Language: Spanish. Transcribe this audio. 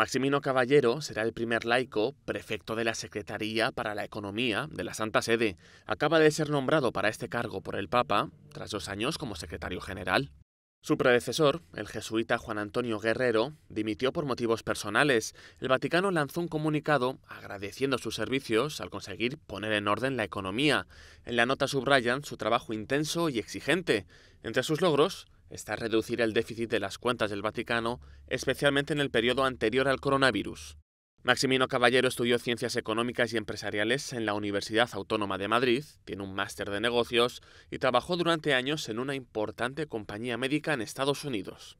Maximino Caballero será el primer laico prefecto de la Secretaría para la Economía de la Santa Sede. Acaba de ser nombrado para este cargo por el Papa, tras dos años como secretario general. Su predecesor, el jesuita Juan Antonio Guerrero, dimitió por motivos personales. El Vaticano lanzó un comunicado agradeciendo sus servicios al conseguir poner en orden la economía. En la nota subrayan su trabajo intenso y exigente. Entre sus logros, está reducir el déficit de las cuentas del Vaticano, especialmente en el periodo anterior al coronavirus. Maximino Caballero estudió Ciencias Económicas y Empresariales en la Universidad Autónoma de Madrid, tiene un máster de negocios y trabajó durante años en una importante compañía médica en Estados Unidos.